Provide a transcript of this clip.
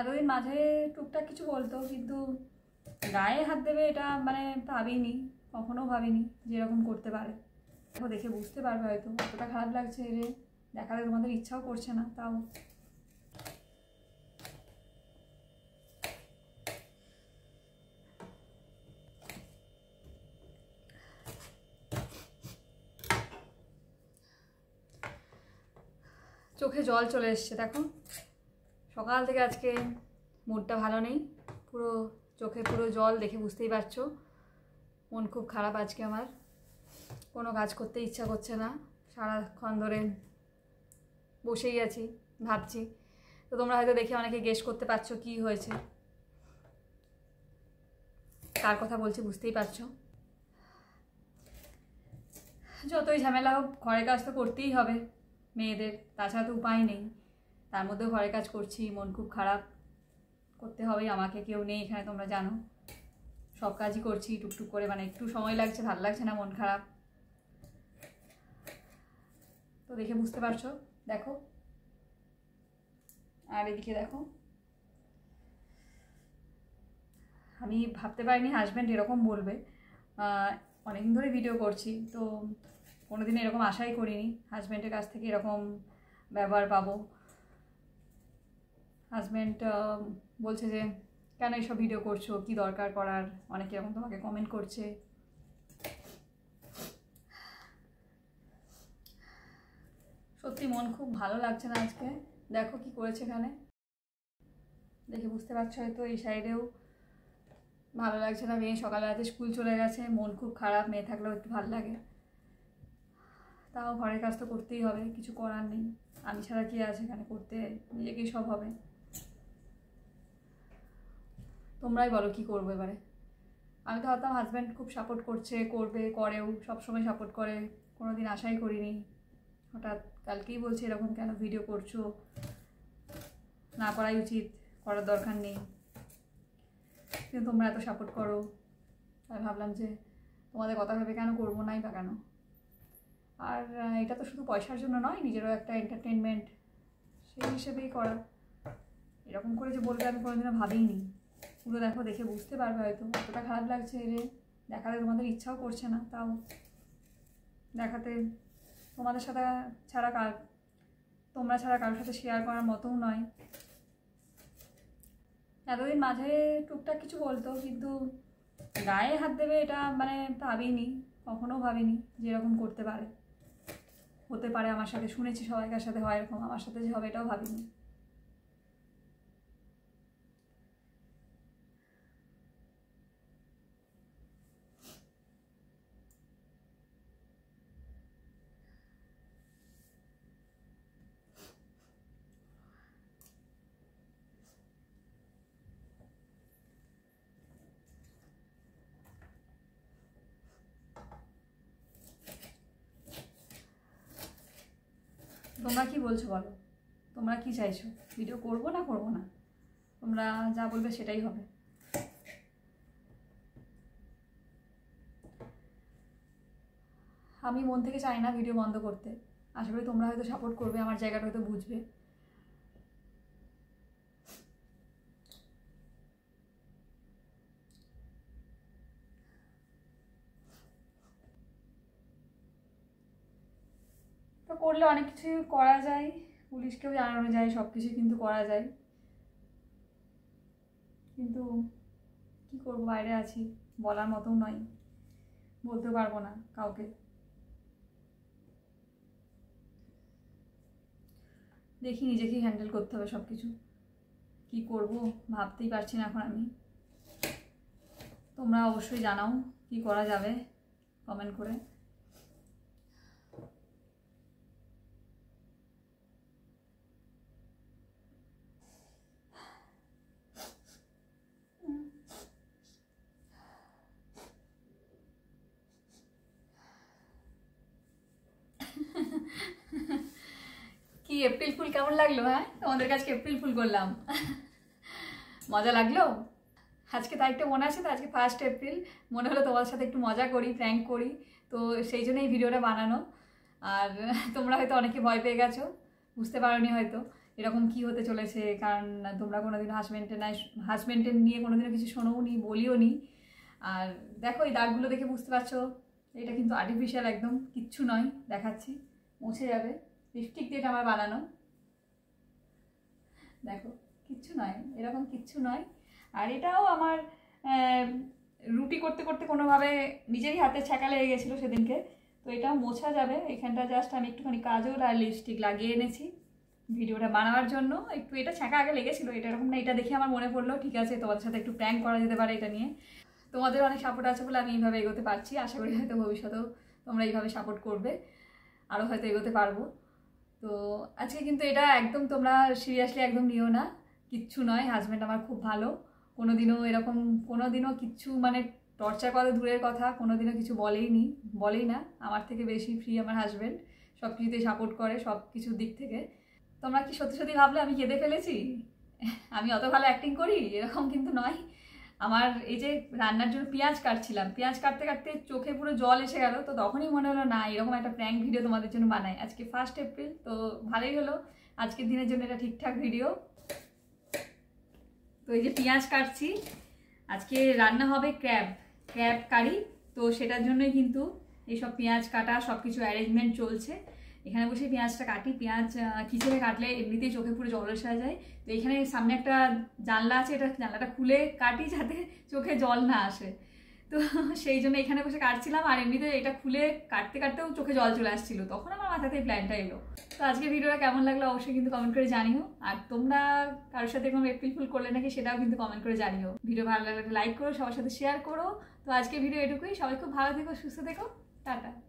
এতদিন মাঝে টুকটাক কিছু বলতো কিন্তু গায়ে হাত দেবে এটা মানে ভাবিনি কখনো ভাবিনি যেরকম করতে পারে দেখে বুঝতে পারবে হয়তো অতটা খারাপ লাগছে রে দেখালে তোমাদের ইচ্ছাও করছে না তাও চোখে জল চলে এসছে দেখো সকাল থেকে আজকে মুডটা ভালো নেই পুরো চোখে পুরো জল দেখে বুঝতেই পারছো মন খুব খারাপ আজকে আমার কোনো কাজ করতে ইচ্ছা করছে না সারাক্ষণ ধরে বসেই আছি ভাবছি তো তোমরা হয়তো দেখে অনেকে গেস করতে পারছো কি হয়েছে কার কথা বলছি বুঝতেই পারছো যতই ঝামেলা হোক ঘরের কাজ তো করতেই হবে মেয়েদের তাছাড়া তো উপায় নেই তার মধ্যেও ঘরের কাজ করছি মন খুব খারাপ করতে হবে আমাকে কেউ নেই এখানে তোমরা জানো সব কাজই করছি টুকটুক করে মানে একটু সময় লাগছে ভালো লাগছে না মন খারাপ তো দেখে বুঝতে পারছো দেখো আর এদিকে দেখো আমি ভাবতে পারিনি হাজব্যান্ড এরকম বলবে অনেকদিন ধরে ভিডিও করছি তো কোনোদিন এরকম আশাই করিনি হাজব্যান্ডের কাছ থেকে এরকম ব্যবহার পাবো হাজব্যান্ড uh, বলছে যে কেন এইসব ভিডিও করছো কি দরকার করার অনেকে এরকম তোমাকে কমেন্ট করছে সত্যি মন খুব ভালো লাগছে না আজকে দেখো কি করেছে এখানে দেখে বুঝতে পারছো হয়তো এই সাইডেও ভালো লাগছে না মেয়ে সকালবেলাতে স্কুল চলে গেছে মন খুব খারাপ মেয়ে থাকলেও একটু ভালো লাগে তাও ঘরের কাজ তো করতেই হবে কিছু করার নেই আমি ছাড়া কি আছে এখানে করতে নিজেকেই সব হবে তোমরাই বলো কি করবো এবারে আমি তো ভাবতাম হাজব্যান্ড খুব সাপোর্ট করছে করবে করেও সবসময় সাপোর্ট করে কোনো দিন আশাই করিনি হঠাৎ কালকেই বলছে এরকম কেন ভিডিও করছো না করাই উচিত করার দরকার নেই কিন্তু তোমরা এত সাপোর্ট করো তাই ভাবলাম যে তোমাদের কথা ভেবে কেন করবো নাই বা কেন আর এটা তো শুধু পয়সার জন্য নয় নিজেরও একটা এন্টারটেনমেন্ট সেই হিসেবেই করা এরকম করে যে বলবে আমি কোনোদিনও ভাবিনি পুরো দেখো দেখে বুঝতে পারবে হয়তো এতটা খারাপ লাগছে যে দেখাতে তোমাদের ইচ্ছাও করছে না তাও দেখাতে তোমাদের সাথে ছাড়া কার তোমরা ছাড়া কারোর সাথে শেয়ার করার মতোও নয় এতদিন মাঝে টুকটাক কিছু বলতো কিন্তু গায়ে হাত দেবে এটা মানে ভাবিনি কখনো ভাবিনি যেরকম করতে পারে হতে পারে আমার সাথে শুনেছি সবাইকার সাথে হয় এরকম আমার সাথে যে হবে এটাও ভাবিনি তোমরা কি বলছো বলো তোমরা কি চাইছো ভিডিও করব না করব না তোমরা যা বলবে সেটাই হবে আমি মন থেকে চাই না ভিডিও বন্ধ করতে আশা করি তোমরা হয়তো সাপোর্ট করবে আমার জায়গাটা হয়তো বুঝবে করলে অনেক কিছুই করা যায় পুলিশকেও জানানো যায় সব কিছুই কিন্তু করা যায় কিন্তু কি করব বাইরে আছি বলার মতো নয় বলতে পারবো না কাউকে দেখি নিজেকেই হ্যান্ডেল করতে হবে সব কিছু কী করবো ভাবতেই পারছি না এখন আমি তোমরা অবশ্যই জানাও কি করা যাবে কমেন্ট করে কেমন লাগলো হ্যাঁ তোমাদের কাছে এপ্রিল ফুল করলাম মজা লাগলো আজকে তারিখটা মনে আছে তো আজকে ফার্স্ট এপ্রিল মনে হলো তোমার সাথে একটু মজা করি প্র্যাঙ্ক করি তো সেই জন্য এই ভিডিওটা বানানো আর তোমরা হয়তো অনেকে ভয় পেয়ে গেছো বুঝতে পারোনি হয়তো এরকম কি হতে চলেছে কারণ তোমরা কোনোদিন হাজব্যান্ডের নাই হাজব্যান্ডের নিয়ে কোনোদিনও কিছু শোনোও নি বলিও নি আর দেখো এই দাগগুলো দেখে বুঝতে পারছো এটা কিন্তু আর্টিফিশিয়াল একদম কিচ্ছু নয় দেখাচ্ছি মুছে যাবে লিপস্টিক দিয়ে আমার বানানো দেখো কিচ্ছু নয় এরকম কিচ্ছু নয় আর এটাও আমার রুটি করতে করতে কোনোভাবে নিজেরই হাতে ছ্যাঁকা লেগে গেছিলো সেদিনকে তো এটা মোছা যাবে এখানটা জাস্ট আমি একটুখানি কাজল আর লিপস্টিক লাগিয়ে এনেছি ভিডিওটা বানাবার জন্য একটু এটা ছ্যাঁকা আগে লেগেছিলো এটা এরকম না এটা দেখে আমার মনে পড়লো ঠিক আছে তোমাদের সাথে একটু প্র্যাঙ্ক করা যেতে পারে এটা নিয়ে তোমাদের অনেক সাপোর্ট আছে বলে আমি এইভাবে এগোতে পারছি আশা করি হয়তো ভবিষ্যতেও তোমরা এইভাবে সাপোর্ট করবে আরও হয়তো এগোতে পারবো তো আজকে কিন্তু এটা একদম তোমরা সিরিয়াসলি একদম নিও না কিচ্ছু নয় হাজব্যান্ড আমার খুব ভালো কোনো দিনও এরকম কোনো দিনও কিচ্ছু মানে টর্চার করা দূরের কথা কোনো দিনও কিছু বলেই নি বলেই না আমার থেকে বেশি ফ্রি আমার হাজব্যান্ড সব কিছুতেই সাপোর্ট করে সব কিছুর দিক থেকে তোমরা কি সত্যি সত্যি ভাবলে আমি কেঁদে ফেলেছি আমি অত ভালো অ্যাক্টিং করি এরকম কিন্তু নয় আমার এই যে রান্নার জন্য পেঁয়াজ কাটছিলাম পেঁয়াজ কাটতে কাটতে চোখে পুরো জল এসে গেল তো তখনই মনে হলো না এরকম একটা প্র্যাঙ্ক ভিডিও তোমাদের জন্য বানাই আজকে ফার্স্ট এপ্রিল তো ভালোই হলো আজকের দিনের জন্য এটা ঠিকঠাক ভিডিও তো এই যে পেঁয়াজ কাটছি আজকে রান্না হবে ক্র্যাব ক্র্যাব কারি তো সেটার জন্যই কিন্তু এইসব পেঁয়াজ কাটা সব কিছু অ্যারেঞ্জমেন্ট চলছে এখানে বসে পেঁয়াজটা কাটি পেঁয়াজ কিচেনে কাটলে এমনিতেই চোখে পুরো জল এসে যায় তো এখানে সামনে একটা জানলা আছে এটা জানলাটা খুলে কাটি যাতে চোখে জল না আসে তো সেই জন্য এখানে বসে কাটছিলাম আর এমনিতে এটা খুলে কাটতে কাটতেও চোখে জল চলে আসছিল তখন আমার মাথাতে এই প্ল্যানটা এলো তো আজকে ভিডিওটা কেমন লাগলো অবশ্যই কিন্তু কমেন্ট করে জানিও আর তোমরা কারোর সাথে এরকম এপ্রিল ফুল করলে নাকি সেটাও কিন্তু কমেন্ট করে জানিও ভিডিও ভালো লাগলে লাইক করো সবার সাথে শেয়ার করো তো আজকে ভিডিও এটুকুই সবাই খুব ভালো থেকো সুস্থ থেকো টাটা